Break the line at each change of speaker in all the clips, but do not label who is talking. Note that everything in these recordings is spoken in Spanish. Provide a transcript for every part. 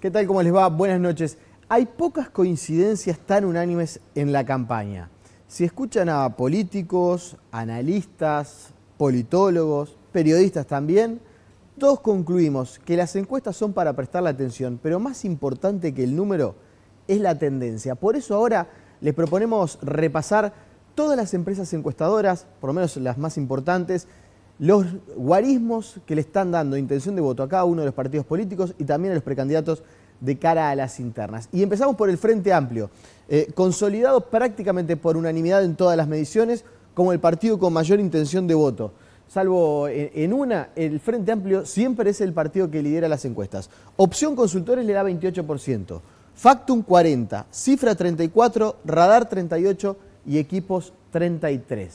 ¿Qué tal? ¿Cómo les va? Buenas noches. Hay pocas coincidencias tan unánimes en la campaña. Si escuchan a políticos, analistas, politólogos, periodistas también, todos concluimos que las encuestas son para prestar la atención, pero más importante que el número es la tendencia. Por eso ahora les proponemos repasar todas las empresas encuestadoras, por lo menos las más importantes, los guarismos que le están dando intención de voto a cada uno de los partidos políticos y también a los precandidatos de cara a las internas. Y empezamos por el Frente Amplio, eh, consolidado prácticamente por unanimidad en todas las mediciones como el partido con mayor intención de voto. Salvo eh, en una, el Frente Amplio siempre es el partido que lidera las encuestas. Opción Consultores le da 28%, Factum 40%, Cifra 34%, Radar 38% y Equipos 33%.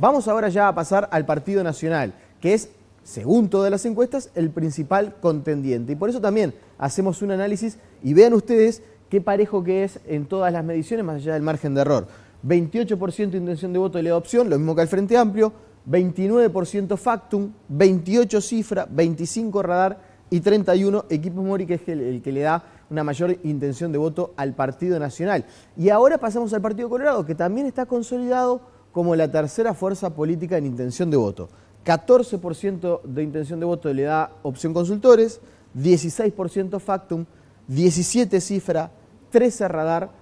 Vamos ahora ya a pasar al Partido Nacional, que es, según todas las encuestas, el principal contendiente. Y por eso también hacemos un análisis y vean ustedes qué parejo que es en todas las mediciones, más allá del margen de error. 28% intención de voto de la opción, lo mismo que al Frente Amplio, 29% Factum, 28 Cifra, 25 Radar y 31 equipo Mori, que es el que le da una mayor intención de voto al Partido Nacional. Y ahora pasamos al Partido Colorado, que también está consolidado como la tercera fuerza política en intención de voto. 14% de intención de voto le da opción consultores, 16% factum, 17 cifra, 13 radar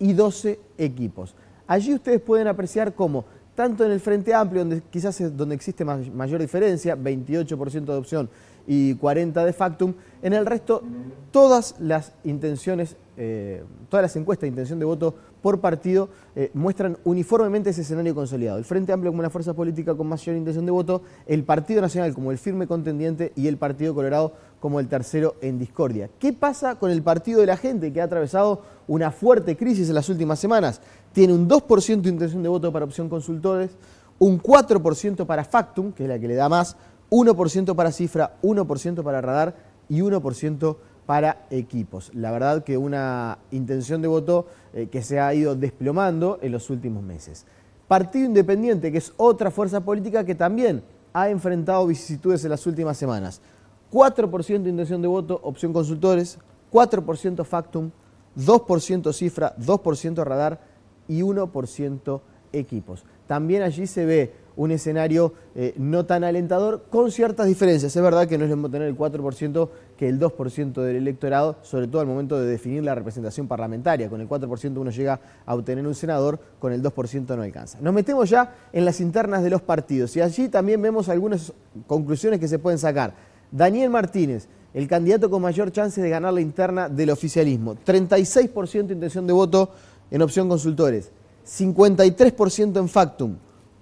y 12 equipos. Allí ustedes pueden apreciar cómo, tanto en el Frente Amplio, donde quizás es donde existe mayor diferencia, 28% de opción y 40% de factum, en el resto todas las intenciones eh, todas las encuestas de intención de voto por partido eh, muestran uniformemente ese escenario consolidado. El Frente Amplio como una fuerza política con mayor intención de voto, el Partido Nacional como el firme contendiente y el Partido Colorado como el tercero en discordia. ¿Qué pasa con el Partido de la Gente que ha atravesado una fuerte crisis en las últimas semanas? Tiene un 2% de intención de voto para opción consultores, un 4% para Factum, que es la que le da más, 1% para Cifra, 1% para Radar y 1% para para equipos. La verdad que una intención de voto eh, que se ha ido desplomando en los últimos meses. Partido Independiente, que es otra fuerza política que también ha enfrentado vicisitudes en las últimas semanas. 4% intención de voto, opción consultores, 4% factum, 2% cifra, 2% radar y 1% equipos. También allí se ve un escenario eh, no tan alentador, con ciertas diferencias. Es verdad que no es lo mismo tener el 4% que el 2% del electorado, sobre todo al momento de definir la representación parlamentaria. Con el 4% uno llega a obtener un senador, con el 2% no alcanza. Nos metemos ya en las internas de los partidos y allí también vemos algunas conclusiones que se pueden sacar. Daniel Martínez, el candidato con mayor chance de ganar la interna del oficialismo, 36% intención de voto en opción consultores, 53% en factum,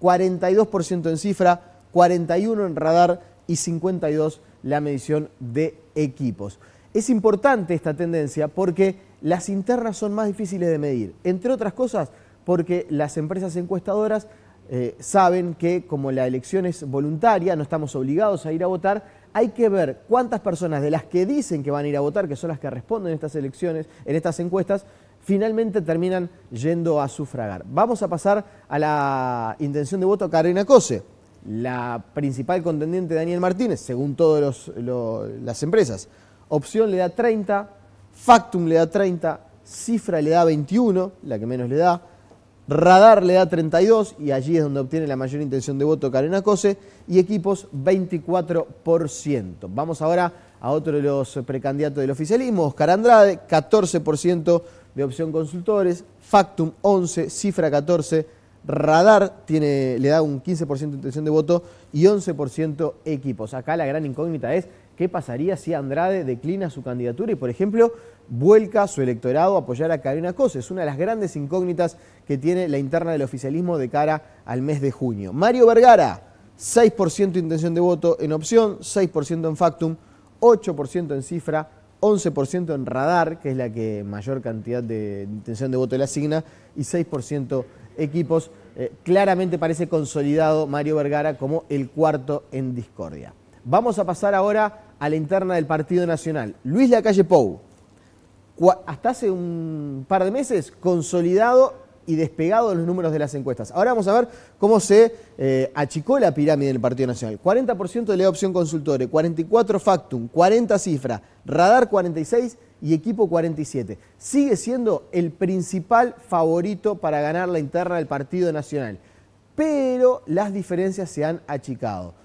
42% en cifra, 41% en radar y 52% la medición de equipos. Es importante esta tendencia porque las internas son más difíciles de medir, entre otras cosas porque las empresas encuestadoras eh, saben que como la elección es voluntaria, no estamos obligados a ir a votar, hay que ver cuántas personas de las que dicen que van a ir a votar, que son las que responden estas elecciones, en estas encuestas, finalmente terminan yendo a sufragar. Vamos a pasar a la intención de voto a Carina Cose, la principal contendiente Daniel Martínez, según todas las empresas. Opción le da 30, Factum le da 30, Cifra le da 21, la que menos le da, Radar le da 32 y allí es donde obtiene la mayor intención de voto Karen Cose y equipos 24%. Vamos ahora a otro de los precandidatos del oficialismo, Oscar Andrade, 14% de Opción Consultores, Factum 11, Cifra 14, Radar tiene, le da un 15% de intención de voto y 11% equipos. Acá la gran incógnita es qué pasaría si Andrade declina su candidatura y, por ejemplo, vuelca su electorado a apoyar a Karina Cose. Es una de las grandes incógnitas que tiene la interna del oficialismo de cara al mes de junio. Mario Vergara, 6% de intención de voto en opción, 6% en factum, 8% en cifra, 11% en radar, que es la que mayor cantidad de intención de voto le asigna, y 6% equipos. Eh, claramente parece consolidado Mario Vergara como el cuarto en discordia. Vamos a pasar ahora a la interna del Partido Nacional. Luis Lacalle Pou, hasta hace un par de meses, consolidado y despegado de los números de las encuestas. Ahora vamos a ver cómo se eh, achicó la pirámide del Partido Nacional. 40% de la opción consultores, 44 factum, 40 cifra, radar 46 y equipo 47. Sigue siendo el principal favorito para ganar la interna del Partido Nacional, pero las diferencias se han achicado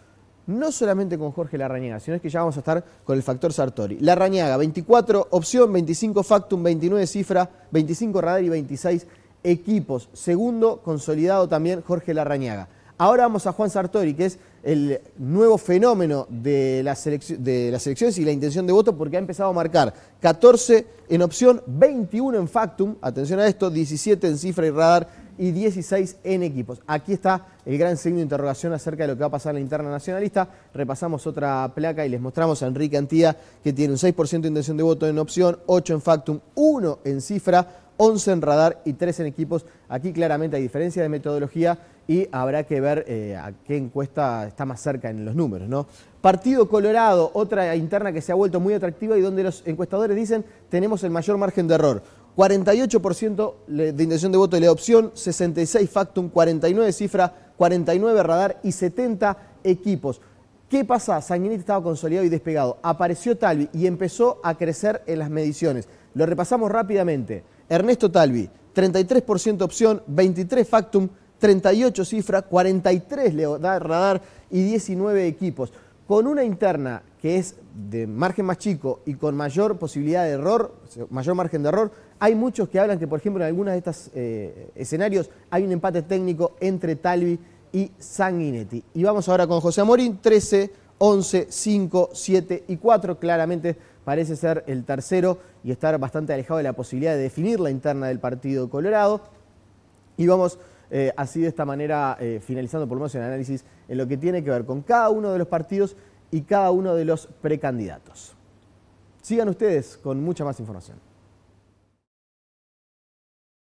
no solamente con Jorge Larrañaga, sino es que ya vamos a estar con el factor Sartori. Larrañaga, 24 opción, 25 factum, 29 cifra, 25 radar y 26 equipos. Segundo, consolidado también Jorge Larrañaga. Ahora vamos a Juan Sartori, que es el nuevo fenómeno de, las elecciones y la intención de voto, porque ha empezado a marcar 14 en opción, 21 en factum, atención a esto, 17 en cifra y radar y 16 en equipos. Aquí está el gran signo de interrogación acerca de lo que va a pasar en la interna nacionalista. Repasamos otra placa y les mostramos a Enrique Antía, que tiene un 6% de intención de voto en opción, 8 en factum, 1 en cifra, 11 en radar y 13 en equipos. Aquí claramente hay diferencia de metodología y habrá que ver eh, a qué encuesta está más cerca en los números. ¿no? Partido Colorado, otra interna que se ha vuelto muy atractiva y donde los encuestadores dicen tenemos el mayor margen de error. 48% de intención de voto de la opción, 66 factum, 49 cifra, 49 radar y 70 equipos. ¿Qué pasa? Sanguinetti estaba consolidado y despegado. Apareció Talvi y empezó a crecer en las mediciones. Lo repasamos rápidamente. Ernesto Talvi, 33% opción, 23 factum, 38 cifra, 43 Leodar Radar y 19 equipos. Con una interna que es de margen más chico y con mayor posibilidad de error, mayor margen de error, hay muchos que hablan que, por ejemplo, en algunos de estos eh, escenarios hay un empate técnico entre Talvi y Sanguinetti. Y vamos ahora con José Amorín, 13, 11, 5, 7 y 4, claramente parece ser el tercero y estar bastante alejado de la posibilidad de definir la interna del Partido Colorado. Y vamos eh, así de esta manera eh, finalizando por lo menos el análisis en lo que tiene que ver con cada uno de los partidos y cada uno de los precandidatos. Sigan ustedes con mucha más información.